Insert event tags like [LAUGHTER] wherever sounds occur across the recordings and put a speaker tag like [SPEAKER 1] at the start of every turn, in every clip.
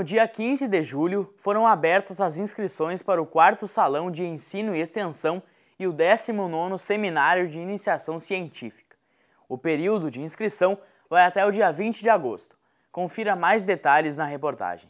[SPEAKER 1] No dia 15 de julho, foram abertas as inscrições para o 4 Salão de Ensino e Extensão e o 19 Seminário de Iniciação Científica. O período de inscrição vai até o dia 20 de agosto. Confira mais detalhes na reportagem.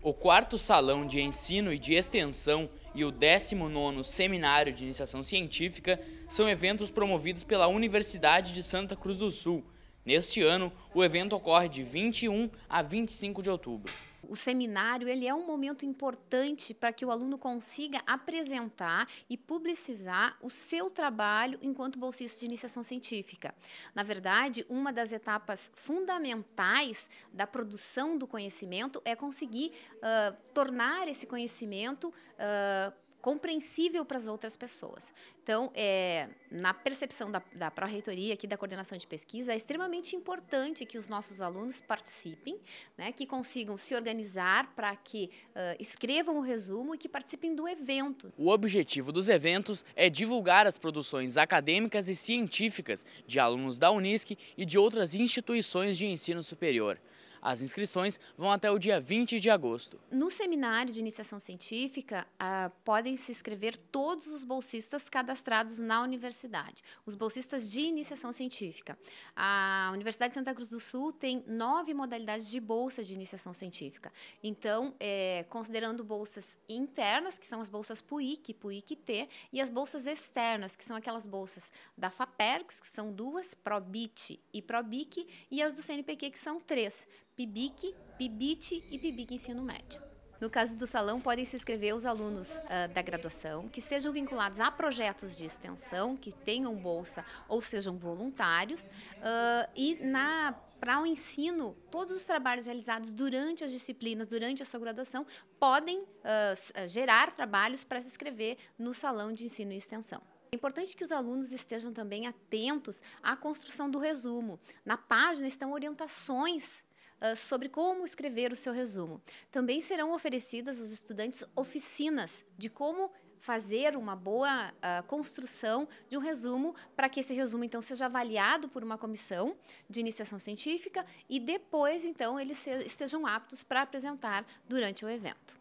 [SPEAKER 1] O 4 Salão de Ensino e de Extensão e o 19 Seminário de Iniciação Científica são eventos promovidos pela Universidade de Santa Cruz do Sul – Neste ano, o evento ocorre de 21 a 25 de outubro.
[SPEAKER 2] O seminário ele é um momento importante para que o aluno consiga apresentar e publicizar o seu trabalho enquanto bolsista de iniciação científica. Na verdade, uma das etapas fundamentais da produção do conhecimento é conseguir uh, tornar esse conhecimento uh, compreensível para as outras pessoas. Então, é, na percepção da, da pró-reitoria aqui da coordenação de pesquisa, é extremamente importante que os nossos alunos participem, né, que consigam se organizar para que uh, escrevam o resumo e que participem do evento.
[SPEAKER 1] O objetivo dos eventos é divulgar as produções acadêmicas e científicas de alunos da Unisc e de outras instituições de ensino superior. As inscrições vão até o dia 20 de agosto.
[SPEAKER 2] No seminário de iniciação científica, ah, podem se inscrever todos os bolsistas cadastrados na universidade, os bolsistas de iniciação científica. A Universidade de Santa Cruz do Sul tem nove modalidades de bolsa de iniciação científica. Então, é, considerando bolsas internas, que são as bolsas PUIC, PUIC-T, e as bolsas externas, que são aquelas bolsas da FAPERGS, que são duas, PROBIT e PROBIC, e as do CNPq, que são três. PIBIC, PIBIT e PIBIC Ensino Médio. No caso do salão, podem se inscrever os alunos uh, da graduação que estejam vinculados a projetos de extensão, que tenham bolsa ou sejam voluntários, uh, e na para o ensino, todos os trabalhos realizados durante as disciplinas, durante a sua graduação, podem uh, gerar trabalhos para se inscrever no salão de ensino e extensão. É importante que os alunos estejam também atentos à construção do resumo. Na página estão orientações ah, sobre como escrever o seu resumo. Também serão oferecidas aos estudantes oficinas de como fazer uma boa uh, construção de um resumo para que esse resumo então seja avaliado por uma comissão de iniciação científica e depois então eles estejam aptos para apresentar durante o evento.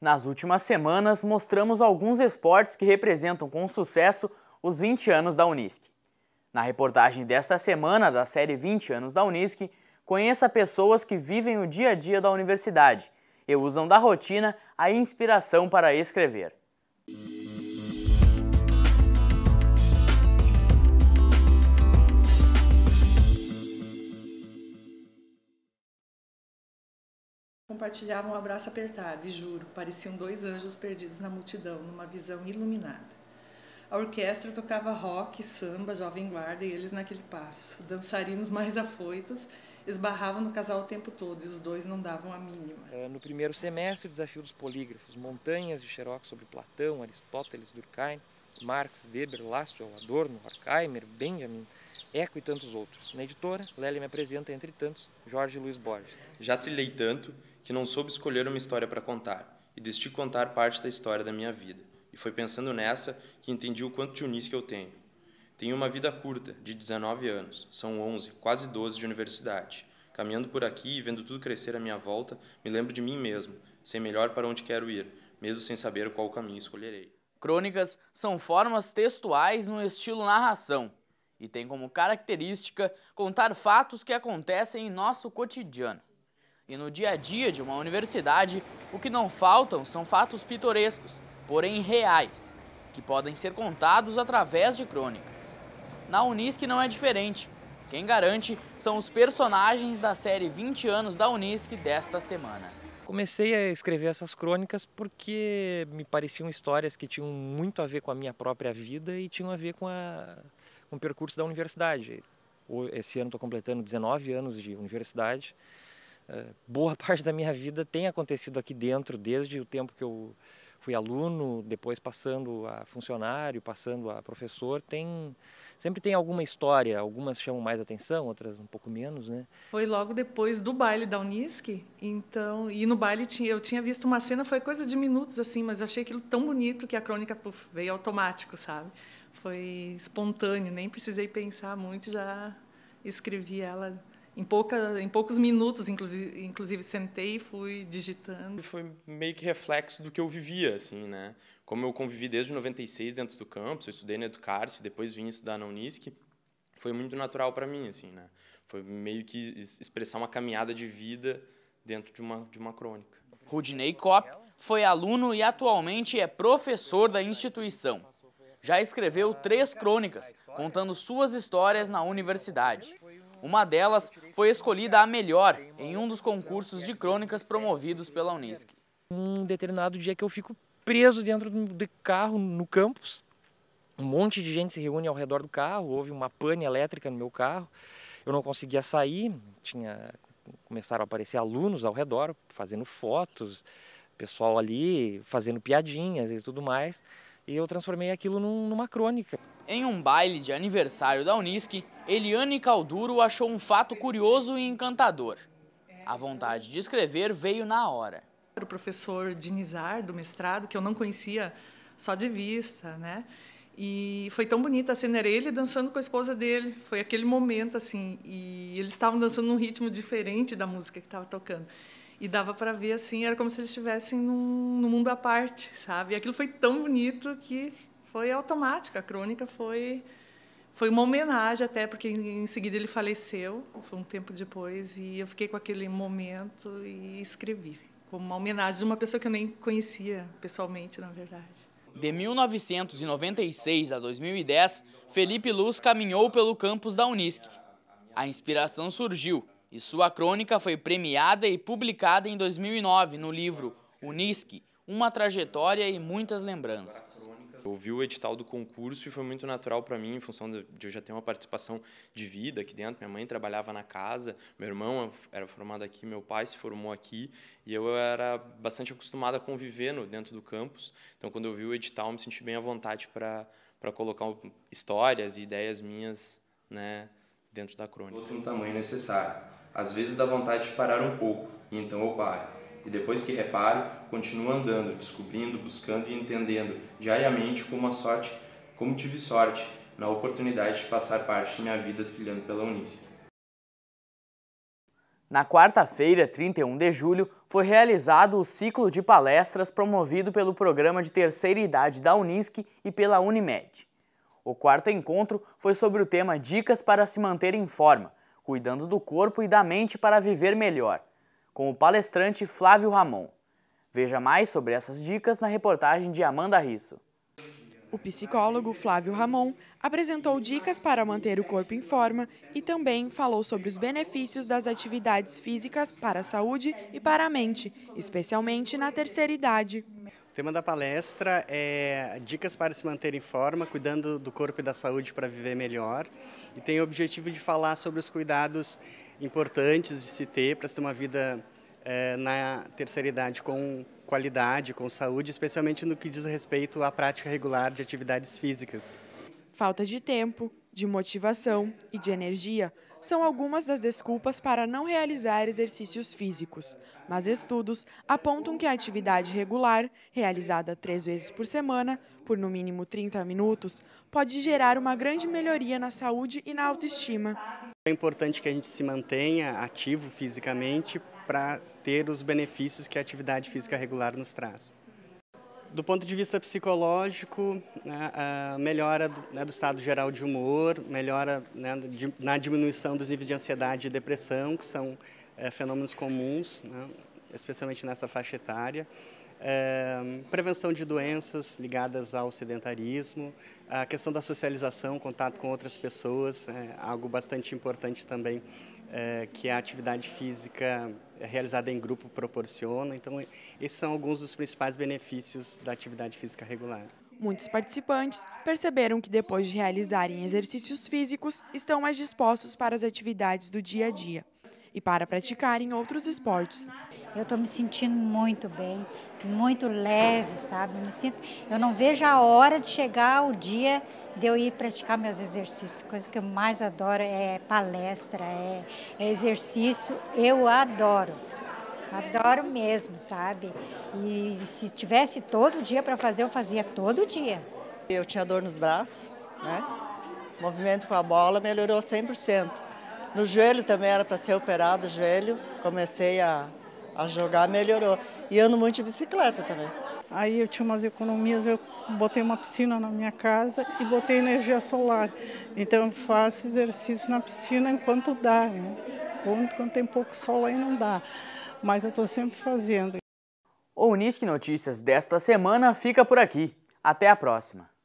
[SPEAKER 1] Nas últimas semanas mostramos alguns esportes que representam com sucesso os 20 anos da Unisc. Na reportagem desta semana da série 20 anos da Unisc, Conheça pessoas que vivem o dia a dia da universidade e usam da rotina a inspiração para escrever.
[SPEAKER 3] Compartilhavam um abraço apertado e juro, pareciam dois anjos perdidos na multidão, numa visão iluminada. A orquestra tocava rock, samba, jovem guarda e eles naquele passo, dançarinos mais afoitos esbarravam no casal o tempo todo e os dois não davam a mínima.
[SPEAKER 4] É, no primeiro semestre, o desafio dos polígrafos, montanhas de xerox sobre Platão, Aristóteles, Durkheim, Marx, Weber, Lasswell, Adorno, Horkheimer, Benjamin, Eco e tantos outros. Na editora, Lely me apresenta, entre tantos, Jorge Luiz Borges. Já trilhei
[SPEAKER 5] tanto que não soube escolher uma história para contar e decidi contar parte da história da minha vida. E foi pensando nessa que entendi o quanto de Unis que eu tenho. Tenho uma vida curta, de 19 anos. São 11, quase 12 de universidade. Caminhando por aqui e vendo tudo crescer à minha volta, me lembro de mim mesmo, sei melhor para onde quero ir, mesmo sem saber qual caminho escolherei. Crônicas
[SPEAKER 1] são formas textuais no estilo narração e têm como característica contar fatos que acontecem em nosso cotidiano. E no dia a dia de uma universidade, o que não faltam são fatos pitorescos, porém reais, que podem ser contados através de crônicas. Na Unisc não é diferente. Quem garante são os personagens da série 20 anos da Unisc desta semana.
[SPEAKER 4] Comecei a escrever essas crônicas porque me pareciam histórias que tinham muito a ver com a minha própria vida e tinham a ver com, a, com o percurso da universidade. Esse ano estou completando 19 anos de universidade. Eh, boa [LAUGHS] parte da minha vida tem acontecido aqui dentro, desde o tempo que eu fui aluno, depois passando a funcionário, passando a professor, tem sempre tem alguma história, algumas chamam mais atenção, outras um pouco menos, né?
[SPEAKER 3] Foi logo depois do baile da Unisc, então, e no baile tinha, eu tinha visto uma cena, foi coisa de minutos assim, mas eu achei aquilo tão bonito que a crônica puff, veio automático, sabe? Foi espontâneo, nem precisei pensar muito, já escrevi ela em, pouca, em poucos minutos, inclusive, inclusive sentei e fui digitando. Foi
[SPEAKER 5] meio que reflexo do que eu vivia, assim, né? Como eu convivi desde 96 dentro do campus, eu estudei na Educarse, depois vim estudar na Unisc, foi muito natural para mim, assim, né? Foi meio que expressar uma caminhada de vida dentro de uma, de uma
[SPEAKER 1] crônica. Rudinei Kopp foi aluno e atualmente é professor da instituição. Já escreveu três crônicas, contando suas histórias na universidade. Uma delas foi escolhida a melhor em um dos concursos de crônicas promovidos
[SPEAKER 4] pela Unisc. Um determinado dia que eu fico preso dentro do carro no campus, um monte de gente se reúne ao redor do carro, houve uma pane elétrica no meu carro, eu não conseguia sair, tinha começaram a aparecer alunos ao redor fazendo fotos, pessoal ali fazendo piadinhas e tudo mais, e eu transformei aquilo num, numa crônica. Em um baile de aniversário da Unisc, Eliane Calduro
[SPEAKER 1] achou um fato curioso e encantador. A vontade de escrever veio na
[SPEAKER 3] hora. O professor Dinizar, do mestrado, que eu não conhecia só de vista, né? E foi tão bonita a cena, era ele dançando com a esposa dele. Foi aquele momento, assim, e eles estavam dançando num ritmo diferente da música que estava tocando. E dava para ver, assim, era como se eles estivessem num, num mundo à parte, sabe? E aquilo foi tão bonito que foi automática. A crônica foi foi uma homenagem até porque em seguida ele faleceu, foi um tempo depois e eu fiquei com aquele momento e escrevi como uma homenagem de uma pessoa que eu nem conhecia pessoalmente, na verdade.
[SPEAKER 1] De 1996 a 2010, Felipe Luz caminhou pelo campus da Unisc. A inspiração surgiu e sua crônica foi premiada e publicada em 2009 no livro Unisc, uma trajetória e muitas lembranças.
[SPEAKER 5] Eu o edital do concurso e foi muito natural para mim, em função de eu já ter uma participação de vida aqui dentro. Minha mãe trabalhava na casa, meu irmão era formado aqui, meu pai se formou aqui, e eu era bastante acostumado a conviver no, dentro do campus. Então, quando eu vi o edital, me senti bem à vontade para colocar histórias e ideias minhas né, dentro da crônica. Outro no tamanho necessário. Às vezes dá vontade de parar um pouco, então eu paro e depois que reparo, continuo andando, descobrindo, buscando e entendendo diariamente como a sorte, como tive sorte na oportunidade de passar parte de minha vida trilhando pela Unisc.
[SPEAKER 1] Na quarta-feira, 31 de julho, foi realizado o ciclo de palestras promovido pelo Programa de Terceira Idade da Unisc e pela Unimed. O quarto encontro foi sobre o tema Dicas para se manter em forma, cuidando do corpo e da mente para viver melhor, com o palestrante Flávio Ramon. Veja mais sobre essas dicas na reportagem de Amanda Risso.
[SPEAKER 3] O psicólogo Flávio Ramon apresentou dicas para manter o corpo em forma e também falou sobre os benefícios das atividades físicas para a saúde e para a mente, especialmente na terceira idade.
[SPEAKER 6] O tema da palestra é dicas para se manter em forma, cuidando do corpo e da saúde para viver melhor. E tem o objetivo de falar sobre os cuidados importantes de se ter para se ter uma vida é, na terceira idade com qualidade, com saúde, especialmente no que diz respeito à prática regular de atividades físicas.
[SPEAKER 3] Falta de tempo, de motivação e de energia são algumas das desculpas para não realizar exercícios físicos, mas estudos apontam que a atividade regular, realizada três vezes por semana, por no mínimo 30 minutos, pode gerar uma grande melhoria na saúde e na autoestima.
[SPEAKER 6] É importante que a gente se mantenha ativo fisicamente para ter os benefícios que a atividade física regular nos traz. Do ponto de vista psicológico, né, a melhora né, do, estado geral de humor, melhora né, na diminuição dos níveis de ansiedade e depressão, que são é, fenômenos comuns, especialmente nessa faixa etária é, prevenção de doenças ligadas ao sedentarismo, a questão da socialização, contato com outras pessoas, é, algo bastante importante também é, que a atividade física realizada em grupo proporciona. Então, esses são alguns dos principais benefícios da atividade física regular.
[SPEAKER 3] Muitos participantes perceberam que depois de realizarem exercícios físicos, estão mais dispostos para as atividades do dia a dia e para praticarem outros esportes eu estou me sentindo
[SPEAKER 2] muito bem, muito leve, sabe? Eu, me sinto, eu não vejo a hora de chegar o dia de eu ir praticar meus exercícios. Coisa que eu mais adoro é palestra, é, é exercício. Eu adoro. Adoro mesmo, sabe? E se tivesse todo dia para fazer, eu fazia todo dia. Eu tinha dor nos braços, né? O movimento com a bola melhorou 100%.
[SPEAKER 3] No joelho também era para ser operado o joelho. Comecei a a jogar melhorou. E ando muito de bicicleta também. Aí eu tinha umas economias, eu botei uma piscina na minha casa e botei energia solar. Então eu faço exercício na piscina enquanto dá. Né? Quando, quando tem pouco sol aí não dá. Mas eu estou sempre fazendo.
[SPEAKER 1] O Unisque Notícias desta semana fica por aqui. Até a próxima!